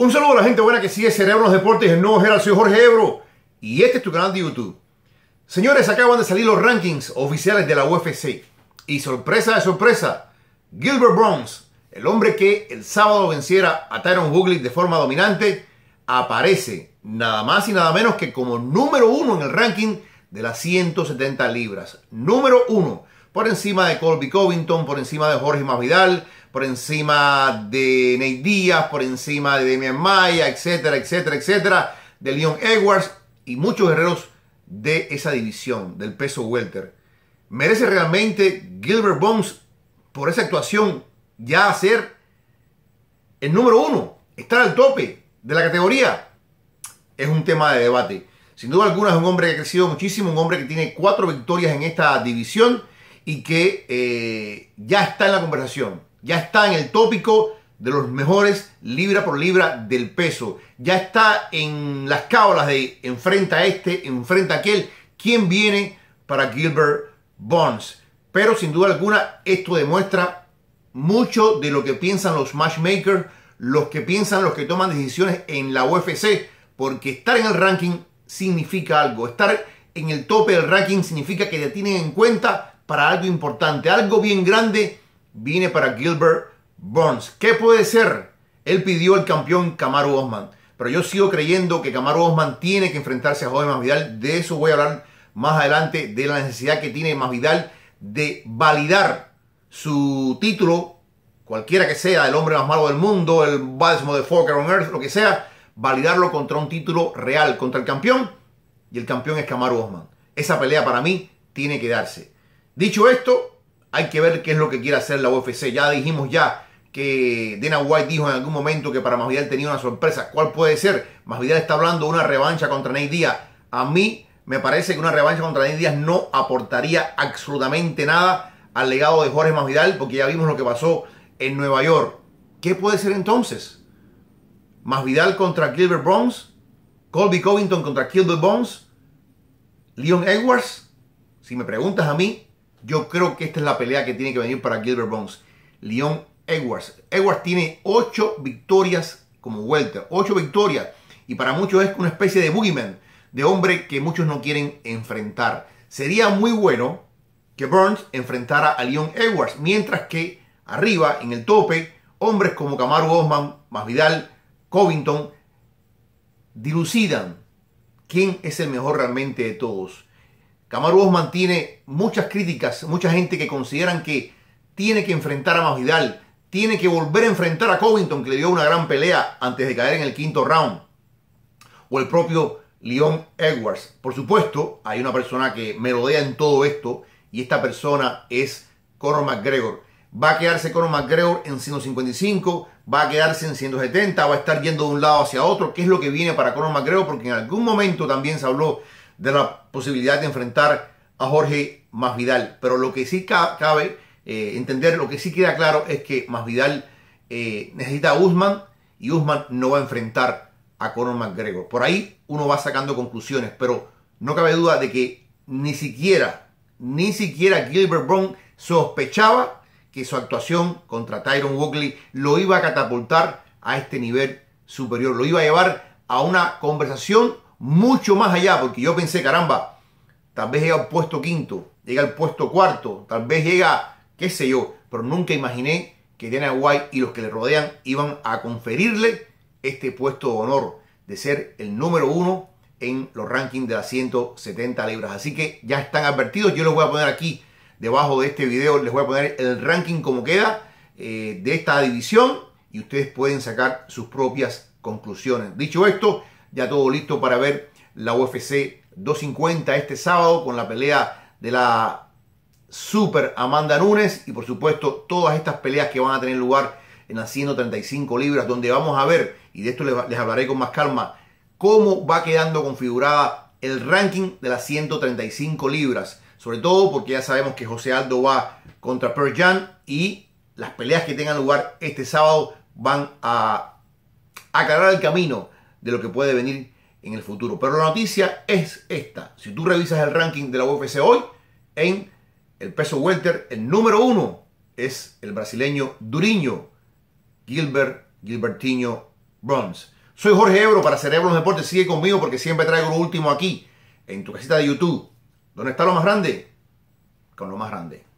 Un saludo a la gente buena que sigue Cerebro los Deportes, el nuevo Gerald, soy Jorge Ebro y este es tu canal de YouTube. Señores, acaban de salir los rankings oficiales de la UFC y sorpresa de sorpresa, Gilbert Burns, el hombre que el sábado venciera a Tyron Woodley de forma dominante, aparece nada más y nada menos que como número uno en el ranking de las 170 libras. Número uno, por encima de Colby Covington, por encima de Jorge Mavidal por encima de Ney Díaz, por encima de Demian Maya, etcétera, etcétera, etcétera, de Leon Edwards y muchos guerreros de esa división, del peso welter. ¿Merece realmente Gilbert Bones, por esa actuación, ya ser el número uno, estar al tope de la categoría? Es un tema de debate. Sin duda alguna es un hombre que ha crecido muchísimo, un hombre que tiene cuatro victorias en esta división y que eh, ya está en la conversación ya está en el tópico de los mejores libra por libra del peso. Ya está en las cábalas de enfrenta a este, enfrenta a aquel. ¿Quién viene para Gilbert Bonds? Pero sin duda alguna esto demuestra mucho de lo que piensan los matchmakers, los que piensan, los que toman decisiones en la UFC. Porque estar en el ranking significa algo. Estar en el tope del ranking significa que ya tienen en cuenta para algo importante, algo bien grande Vine para Gilbert Burns. ¿Qué puede ser? Él pidió el campeón Camaro Osman. Pero yo sigo creyendo que Camaro Osman tiene que enfrentarse a Jorge Masvidal. De eso voy a hablar más adelante, de la necesidad que tiene Masvidal de validar su título, cualquiera que sea, el hombre más malo del mundo, el bálsamo de Fokker on Earth, lo que sea, validarlo contra un título real, contra el campeón. Y el campeón es Camaro Osman. Esa pelea para mí tiene que darse. Dicho esto, hay que ver qué es lo que quiere hacer la UFC. Ya dijimos ya que Dana White dijo en algún momento que para Masvidal tenía una sorpresa. ¿Cuál puede ser? Masvidal está hablando de una revancha contra Ney Díaz. A mí me parece que una revancha contra Ney Díaz no aportaría absolutamente nada al legado de Jorge Masvidal porque ya vimos lo que pasó en Nueva York. ¿Qué puede ser entonces? ¿Masvidal contra Gilbert Bones? ¿Colby Covington contra Gilbert Bones? ¿Leon Edwards? Si me preguntas a mí, yo creo que esta es la pelea que tiene que venir para Gilbert Bones. Leon Edwards. Edwards tiene 8 victorias como welter. 8 victorias. Y para muchos es una especie de boogeyman. De hombre que muchos no quieren enfrentar. Sería muy bueno que Burns enfrentara a Leon Edwards. Mientras que arriba, en el tope, hombres como Camaro Osman, Masvidal, Covington, dilucidan quién es el mejor realmente de todos. Camaro mantiene muchas críticas, mucha gente que consideran que tiene que enfrentar a Masvidal, tiene que volver a enfrentar a Covington, que le dio una gran pelea antes de caer en el quinto round, o el propio Leon Edwards. Por supuesto, hay una persona que merodea en todo esto, y esta persona es Conor McGregor. Va a quedarse Conor McGregor en 155, va a quedarse en 170, va a estar yendo de un lado hacia otro, qué es lo que viene para Conor McGregor, porque en algún momento también se habló de la posibilidad de enfrentar a Jorge Masvidal. Pero lo que sí cabe eh, entender, lo que sí queda claro es que Masvidal eh, necesita a Usman y Usman no va a enfrentar a Conor McGregor. Por ahí uno va sacando conclusiones, pero no cabe duda de que ni siquiera, ni siquiera Gilbert Brown sospechaba que su actuación contra Tyron Woodley lo iba a catapultar a este nivel superior, lo iba a llevar a una conversación mucho más allá, porque yo pensé, caramba, tal vez llega al puesto quinto, llega al puesto cuarto, tal vez llega, qué sé yo, pero nunca imaginé que Dana White y los que le rodean iban a conferirle este puesto de honor de ser el número uno en los rankings de las 170 libras. Así que ya están advertidos, yo los voy a poner aquí debajo de este video, les voy a poner el ranking como queda eh, de esta división y ustedes pueden sacar sus propias conclusiones. Dicho esto, ya todo listo para ver la UFC 250 este sábado con la pelea de la Super Amanda Nunes y por supuesto todas estas peleas que van a tener lugar en las 135 libras donde vamos a ver, y de esto les, hablaré con más calma, cómo va quedando configurada el ranking de las 135 libras. Sobre todo porque ya sabemos que José Aldo va contra Perjan y las peleas que tengan lugar este sábado van a aclarar el camino de lo que puede venir en el futuro. Pero la noticia es esta. Si tú revisas el ranking de la UFC hoy, en el peso welter, el número uno es el brasileño Duriño, Gilbert, Gilbertinho Bronze. Soy Jorge Ebro para Cerebro Deportes. Sigue conmigo porque siempre traigo lo último aquí, en tu casita de YouTube. ¿Dónde está lo más grande? Con lo más grande.